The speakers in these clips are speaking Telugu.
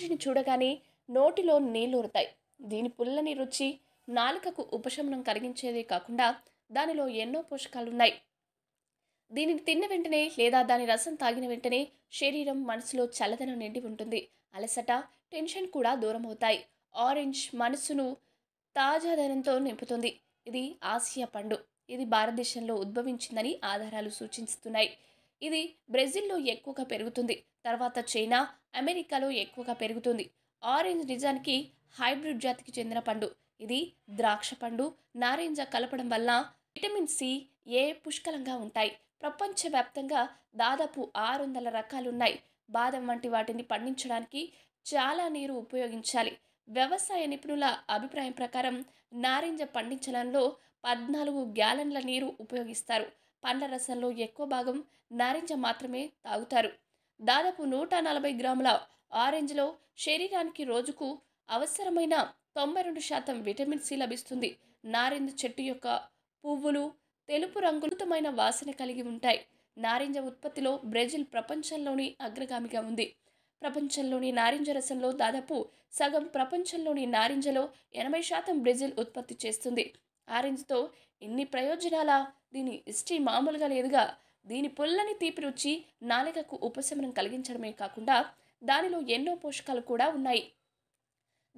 స్పాంజిని చూడగానే నోటిలో నీళ్ళురుతాయి దీని పుల్లని రుచి నాలుకకు ఉపశమనం కలిగించేదే కాకుండా దానిలో ఎన్నో పోషకాలున్నాయి దీనిని తిన్న వెంటనే లేదా దాని రసం తాగిన వెంటనే శరీరం మనసులో చల్లదనం నిండి ఉంటుంది అలసట టెన్షన్ కూడా దూరం అవుతాయి ఆరెంజ్ మనసును తాజాదనంతో నింపుతుంది ఇది ఆసియా పండు ఇది భారతదేశంలో ఉద్భవించిందని ఆధారాలు సూచిస్తున్నాయి ఇది బ్రెజిల్లో ఎక్కువగా పెరుగుతుంది తర్వాత చైనా అమెరికాలో ఎక్కువగా పెరుగుతుంది ఆరెంజ్ నిజానికి హైబ్రిడ్ జాతికి చెందిన పండు ఇది ద్రాక్ష పండు నారింజ కలపడం వల్ల విటమిన్ సి ఏ పుష్కలంగా ఉంటాయి ప్రపంచవ్యాప్తంగా దాదాపు ఆరు వందల రకాలున్నాయి బాదం వంటి వాటిని పండించడానికి చాలా నీరు ఉపయోగించాలి వ్యవసాయ నిపుణుల అభిప్రాయం ప్రకారం నారింజ పండించడంలో పద్నాలుగు గ్యాలన్ల నీరు ఉపయోగిస్తారు పండ్ల రసంలో ఎక్కువ భాగం నారింజ మాత్రమే తాగుతారు దాదాపు నూట నలభై గ్రాముల ఆరెంజ్లో శరీరానికి రోజుకు అవసరమైన తొంభై రెండు శాతం విటమిన్ సి లభిస్తుంది నారింజ చెట్టు యొక్క పువ్వులు తెలుపు రంగులతమైన వాసన కలిగి ఉంటాయి నారింజ ఉత్పత్తిలో బ్రెజిల్ ప్రపంచంలోని అగ్రగామిగా ఉంది ప్రపంచంలోని నారింజ రసంలో దాదాపు సగం ప్రపంచంలోని నారింజలో ఎనభై శాతం బ్రెజిల్ ఉత్పత్తి చేస్తుంది ఆరెంజ్తో ఇన్ని ప్రయోజనాలా దీని ఇష్టి మామూలుగా లేదుగా దీని పుల్లని తీపి రుచి నాలికకు ఉపశమనం కలిగించడమే కాకుండా దానిలో ఎన్నో పోషకాలు కూడా ఉన్నాయి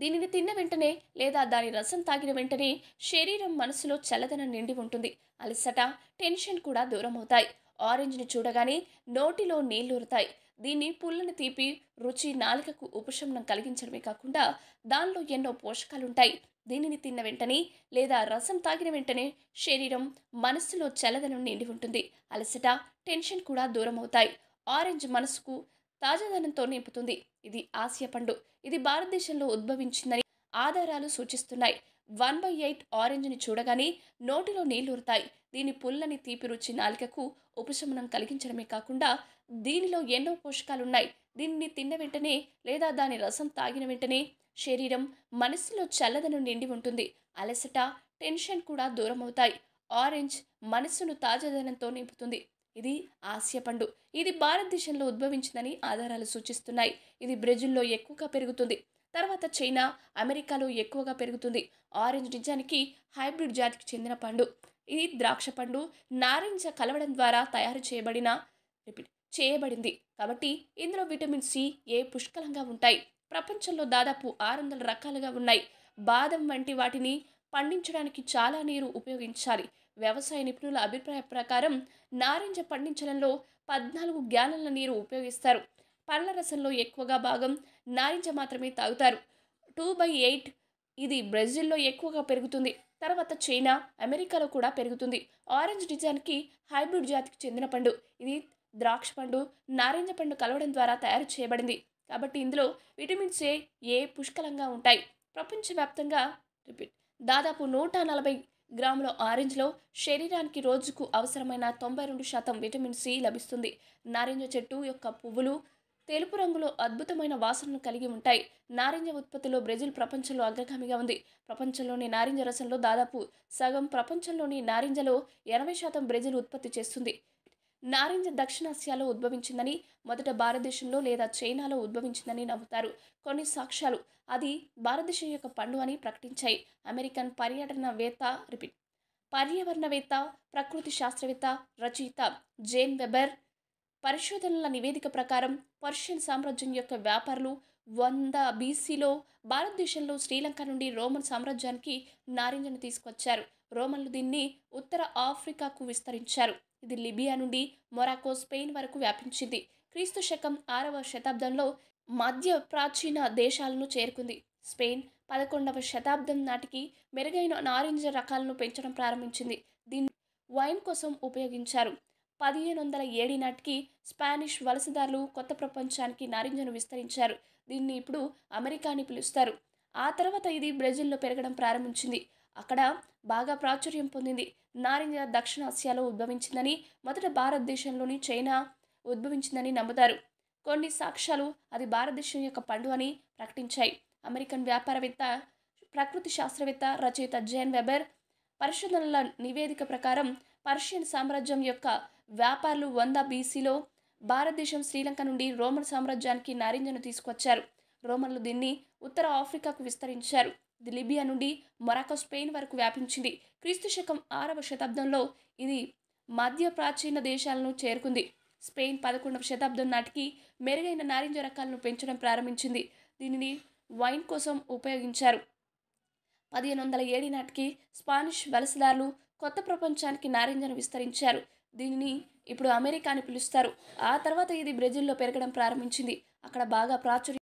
దీనిని తిన్న వెంటనే లేదా దాని రసం తాగిన వెంటనే శరీరం మనసులో చల్లదనం నిండి ఉంటుంది అలసట టెన్షన్ కూడా దూరం అవుతాయి ఆరెంజ్ని చూడగానే నోటిలో నీళ్లురుతాయి దీన్ని పుల్లని తీపి రుచి నాలుకకు ఉపశమనం కలిగించడమే కాకుండా దానిలో ఎన్నో పోషకాలుంటాయి దీనిని తిన్న వెంటనే లేదా రసం తాగిన వెంటనే శరీరం మనస్సులో చల్లదనం నిండి ఉంటుంది అలసట టెన్షన్ కూడా దూరం అవుతాయి ఆరెంజ్ మనసుకు తాజాదనంతో నింపుతుంది ఇది ఆసియా పండు ఇది భారతదేశంలో ఉద్భవించిందని ఆధారాలు సూచిస్తున్నాయి వన్ బై ఎయిట్ ఆరెంజ్ని చూడగానే నోటిలో నీళ్లురుతాయి దీని పుల్లని తీపి రుచి నాలికకు ఉపశమనం కలిగించడమే కాకుండా దీనిలో ఎన్నో పోషకాలున్నాయి దీనిని తిన్న వెంటనే లేదా దాని రసం తాగిన వెంటనే శరీరం మనస్సులో చల్లదను నిండి ఉంటుంది అలసట టెన్షన్ కూడా దూరం అవుతాయి ఆరెంజ్ మనస్సును తాజాదనంతో నింపుతుంది ఇది ఆసియా పండు ఇది భారతదేశంలో ఉద్భవించిందని ఆధారాలు సూచిస్తున్నాయి ఇది బ్రెజిల్లో ఎక్కువగా పెరుగుతుంది తర్వాత చైనా అమెరికాలో ఎక్కువగా పెరుగుతుంది ఆరెంజ్ నిజానికి హైబ్రిడ్ జాతికి చెందిన పండు ఇది ద్రాక్ష పండు నారింజ కలవడం ద్వారా తయారు చేయబడిన రిపీట్ చేయబడింది కాబట్టి ఇందులో విటమిన్ సి ఏ పుష్కలంగా ఉంటాయి ప్రపంచంలో దాదాపు ఆరు వందల రకాలుగా ఉన్నాయి బాదం వంటి వాటిని పండించడానికి చాలా నీరు ఉపయోగించాలి వ్యవసాయ నిపుణుల అభిప్రాయ ప్రకారం నారింజ పండించడంలో పద్నాలుగు గ్యాలన్ల నీరు ఉపయోగిస్తారు పండ్ల రసంలో ఎక్కువగా భాగం నారింజ మాత్రమే తాగుతారు టూ బై ఎయిట్ ఇది బ్రెజిల్లో ఎక్కువగా పెరుగుతుంది తర్వాత చైనా అమెరికాలో కూడా పెరుగుతుంది ఆరెంజ్ డిజైన్కి హైబ్రిడ్ జాతికి చెందిన పండు ఇది ద్రాక్ష పండు నారింజ పండు కలవడం ద్వారా తయారు చేయబడింది కాబట్టి ఇందులో విటమిన్ ఏ ఏ పుష్కలంగా ఉంటాయి ప్రపంచవ్యాప్తంగా రిపీట్ దాదాపు నూట నలభై గ్రాముల ఆరెంజ్లో శరీరానికి రోజుకు అవసరమైన తొంభై రెండు శాతం విటమిన్ సి లభిస్తుంది నారింజ చెట్టు యొక్క పువ్వులు తెలుపు రంగులో అద్భుతమైన వాసనను కలిగి ఉంటాయి నారింజ ఉత్పత్తిలో బ్రెజిల్ ప్రపంచంలో అగ్రగామిగా ఉంది ప్రపంచంలోని నారింజ రసంలో దాదాపు సగం ప్రపంచంలోని నారింజలో ఎనభై శాతం బ్రెజిల్ ఉత్పత్తి చేస్తుంది నారింజ దక్షిణాసియాలో ఉద్భవించిందని మొదట భారతదేశంలో లేదా చైనాలో ఉద్భవించిందని నమ్ముతారు కొన్ని సాక్ష్యాలు అది భారతదేశం యొక్క పండు అని ప్రకటించాయి అమెరికన్ పర్యటనవేత్త రిపీట్ పర్యావరణవేత్త ప్రకృతి శాస్త్రవేత్త రచయిత జేన్ వెబర్ పరిశోధనల నివేదిక ప్రకారం పర్షియన్ సామ్రాజ్యం యొక్క వ్యాపారులు వంద బీసీలో భారతదేశంలో శ్రీలంక నుండి రోమన్ సామ్రాజ్యానికి నారింజను తీసుకొచ్చారు రోమన్లు దీన్ని ఉత్తర ఆఫ్రికాకు విస్తరించారు ఇది లిబియా నుండి మొరాకో స్పెయిన్ వరకు వ్యాపించింది క్రీస్తు శకం ఆరవ శతాబ్దంలో మధ్య ప్రాచీన దేశాలను చేరుకుంది స్పెయిన్ పదకొండవ శతాబ్దం నాటికి మెరుగైన నారింజ రకాలను పెంచడం ప్రారంభించింది దీన్ని వైన్ కోసం ఉపయోగించారు పదిహేను వందల ఏడు నాటికి స్పానిష్ వలసదారులు కొత్త ప్రపంచానికి నారింజను విస్తరించారు దీన్ని ఇప్పుడు అమెరికా అని పిలుస్తారు ఆ తర్వాత ఇది బ్రెజిల్లో పెరగడం ప్రారంభించింది అక్కడ బాగా ప్రాచుర్యం పొందింది నారింజ దక్షిణాసియాలో ఉద్భవించిందని మొదట భారతదేశంలోని చైనా ఉద్భవించిందని నమ్ముతారు కొన్ని సాక్ష్యాలు అది భారతదేశం యొక్క పండు అని ప్రకటించాయి అమెరికన్ వ్యాపారవేత్త ప్రకృతి శాస్త్రవేత్త రచయిత జేన్ వెబెర్ పరిశోధనల నివేదిక ప్రకారం పర్షియన్ సామ్రాజ్యం యొక్క వ్యాపారులు వంద బీసీలో భారతదేశం శ్రీలంక నుండి రోమన్ సామ్రాజ్యానికి నారింజను తీసుకొచ్చారు రోమన్లు దీన్ని ఉత్తర ఆఫ్రికాకు విస్తరించారు లిబియా నుండి మొరాకో స్పెయిన్ వరకు వ్యాపించింది క్రీస్తు శకం ఆరవ శతాబ్దంలో ఇది మధ్య ప్రాచీన దేశాలను చేరుకుంది స్పెయిన్ పదకొండవ శతాబ్దం నాటికి మెరుగైన నారింజ రకాలను పెంచడం ప్రారంభించింది దీనిని వైన్ కోసం ఉపయోగించారు పదిహేను వందల ఏడు నాటికి స్పానిష్ వలసదారులు కొత్త ప్రపంచానికి నారింజను విస్తరించారు దీనిని ఇప్పుడు అమెరికా అని పిలుస్తారు ఆ తర్వాత ఇది బ్రెజిల్లో పెరగడం ప్రారంభించింది అక్కడ బాగా ప్రాచుర్యం